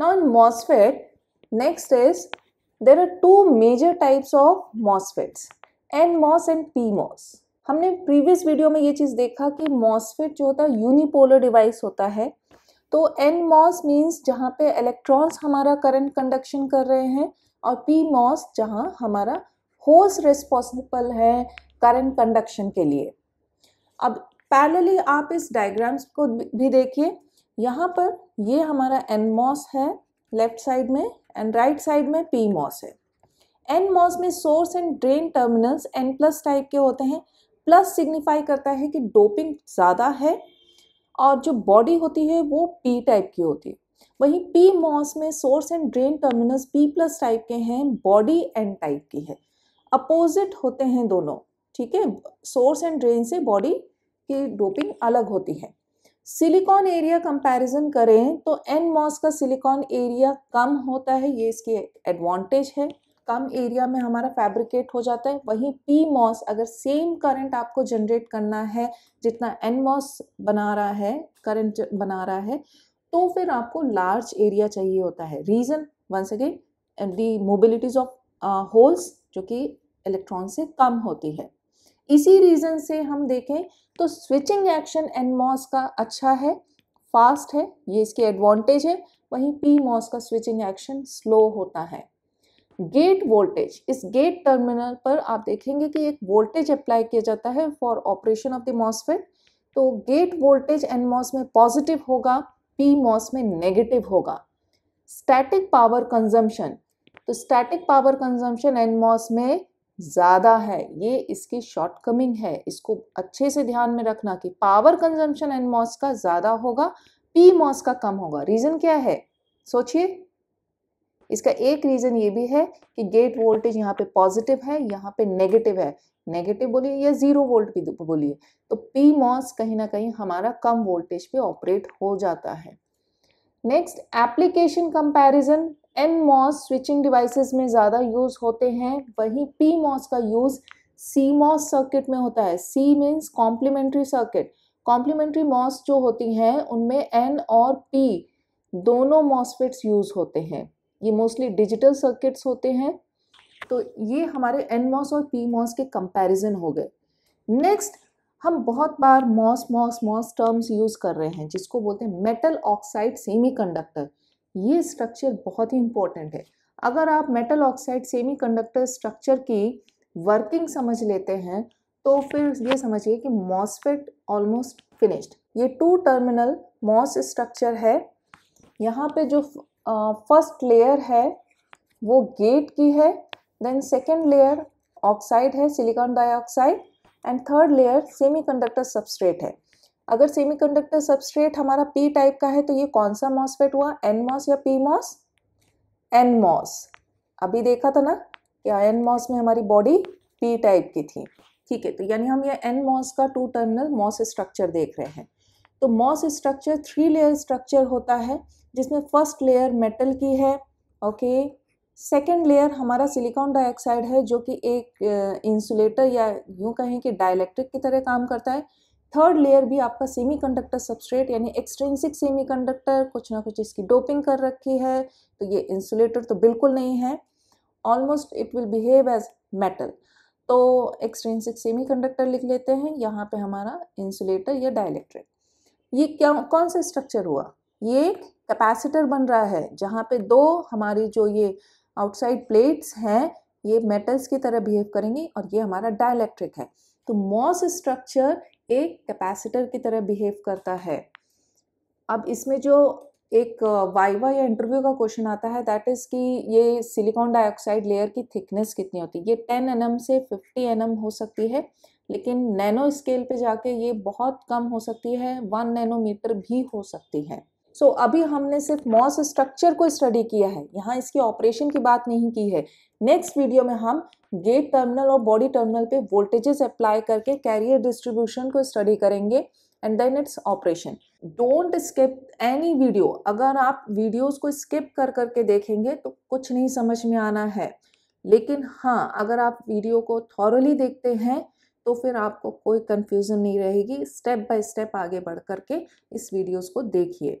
Now in MOSFET, next is there are two major types of MOSFETs, NMOS and PMOS. हमने previous video में ये चीज़ देखा कि MOSFET जो होता है यूनिपोलर डिवाइस होता है तो एन मॉस मीन्स जहाँ पे इलेक्ट्रॉन्स हमारा करंट कंडक्शन कर रहे हैं और पी मॉस जहाँ हमारा होस रिस्पॉन्सिबल है करंट कंडक्शन के लिए अब पैरेलली आप इस डायग्राम्स को भी देखिए यहाँ पर ये हमारा एन मॉस है लेफ्ट साइड में एंड राइट साइड में पी मॉस है एन मॉस में source and drain terminals N plus type के होते हैं प्लस सिग्निफाई करता है कि डोपिंग ज़्यादा है और जो बॉडी होती है वो पी टाइप की होती है वहीं पी मॉस में source and drain terminals P plus type के हैं बॉडी एन टाइप की है अपोजिट होते हैं दोनों ठीक है सोर्स एंड ड्रेन से बॉडी की डोपिंग अलग होती है सिलिकॉन एरिया कंपैरिजन करें तो एन मॉस का सिलिकॉन एरिया कम होता है ये इसकी एडवांटेज है कम एरिया में हमारा फैब्रिकेट हो जाता है वहीं पी मॉस अगर सेम करंट आपको जनरेट करना है जितना एन मॉस बना रहा है करंट बना रहा है तो फिर आपको लार्ज एरिया चाहिए होता है reason once again the mobilities of holes जो कि इलेक्ट्रॉन से कम होती है इसी रीज़न से हम देखें तो स्विचिंग एक्शन एन मॉस का अच्छा है फास्ट है ये इसके एडवांटेज है वहीं पी मॉस का स्विचिंग एक्शन स्लो होता है गेट वोल्टेज इस गेट टर्मिनल पर आप देखेंगे कि एक वोल्टेज अप्लाई किया जाता है for operation of the MOSFET तो गेट वोल्टेज एन मॉस में पॉजिटिव होगा पी मॉस में नेगेटिव होगा स्टैटिक पावर कंजम्पशन तो static power consumption NMOS में ज़्यादा है ये इसकी शॉर्टकमिंग है इसको अच्छे से ध्यान में रखना कि पावर कंजम्पशन एन मॉस का ज़्यादा होगा पी मॉस का कम होगा रीज़न क्या है सोचिए इसका एक रीज़न ये भी है कि गेट वोल्टेज यहाँ पे पॉजिटिव है यहाँ पे नेगेटिव है नेगेटिव बोलिए या ज़ीरो वोल्ट भी बोलिए तो पी मॉस कहीं ना कहीं हमारा कम वोल्टेज पे ऑपरेट हो जाता है next application comparison NMOS switching devices में ज़्यादा यूज़ होते हैं वहीं पी मॉस का यूज़ सी मॉस सर्किट में होता है C means complementary circuit complementary MOS जो होती हैं उनमें एन और पी दोनों मॉसफिट्स यूज़ होते हैं ये मोस्टली डिजिटल सर्किट्स होते हैं तो ये हमारे एन मॉस और पी मॉस के कंपैरिजन हो गए नेक्स्ट हम बहुत बार MOS MOS MOS terms use कर रहे हैं जिसको बोलते हैं मेटल ऑक्साइड सेमीकंडक्टर ये स्ट्रक्चर बहुत ही इंपॉर्टेंट है अगर आप मेटल ऑक्साइड सेमीकंडक्टर स्ट्रक्चर की वर्किंग समझ लेते हैं तो फिर ये समझिए कि मॉसफेट ऑलमोस्ट फिनिश्ड ये टू टर्मिनल मॉस स्ट्रक्चर है यहाँ पे जो फर्स्ट लेयर है वो गेट की है देन सेकेंड लेयर ऑक्साइड है silicon dioxide and third layer semiconductor substrate है अगर सेमीकंडक्टर सबस्ट्रेट हमारा पी टाइप का है तो ये कौन सा मॉसफेट हुआ एन मॉस या पी मॉस एन मॉस अभी देखा था ना क्या एन मॉस में हमारी बॉडी पी टाइप की थी ठीक है तो यानी हम ये एन मॉस का टू टर्मिनल मॉस स्ट्रक्चर देख रहे हैं तो MOS structure three layer structure होता है जिसमें फर्स्ट लेयर मेटल की है ओके सेकेंड लेयर हमारा सिलिकॉन डाइऑक्साइड है जो कि एक इंसुलेटर या यूँ कहें कि डाइलेक्ट्रिक की तरह काम करता है थर्ड लेयर भी आपका सेमीकंडक्टर सबस्ट्रेट यानी एक्सट्रेंसिक सेमीकंडक्टर कुछ ना कुछ इसकी डोपिंग कर रखी है तो ये इंसुलेटर तो बिल्कुल नहीं है almost it will behave as metal तो एक्सट्रेंसिक सेमीकंडक्टर लिख लेते हैं यहाँ पे हमारा इंसुलेटर या डायलेक्ट्रिक ये क्या कौन सा स्ट्रक्चर हुआ ये कैपेसिटर बन रहा है जहाँ पे दो हमारी जो ये आउटसाइड प्लेट्स हैं ये मेटल्स की तरह बिहेव करेंगी और ये हमारा डायलैक्ट्रिक है तो मॉस स्ट्रक्चर एक कैपेसिटर की तरह बिहेव करता है अब इसमें जो एक वाइवा या इंटरव्यू का क्वेश्चन आता है दैट इज़ कि ये सिलिकॉन डाइऑक्साइड लेयर की थिकनेस कितनी होती है ये टेन एन से फिफ्टी एन हो सकती है लेकिन नैनो स्केल पे जाके ये बहुत कम हो सकती है वन नैनोमीटर भी हो सकती है सो so, अभी हमने सिर्फ मॉस स्ट्रक्चर को स्टडी किया है यहाँ इसके ऑपरेशन की बात नहीं की है नेक्स्ट वीडियो में हम गेट टर्मिनल और बॉडी टर्मिनल पे वोल्टेजेस अप्लाई करके कैरियर डिस्ट्रीब्यूशन को स्टडी करेंगे and then its operation don't skip any video अगर आप वीडियोस को स्किप कर करके देखेंगे तो कुछ नहीं समझ में आना है लेकिन हाँ अगर आप वीडियो को थॉरली देखते हैं तो फिर आपको कोई कन्फ्यूज़न नहीं रहेगी स्टेप बाय स्टेप आगे बढ़ करके इस वीडियोस को देखिए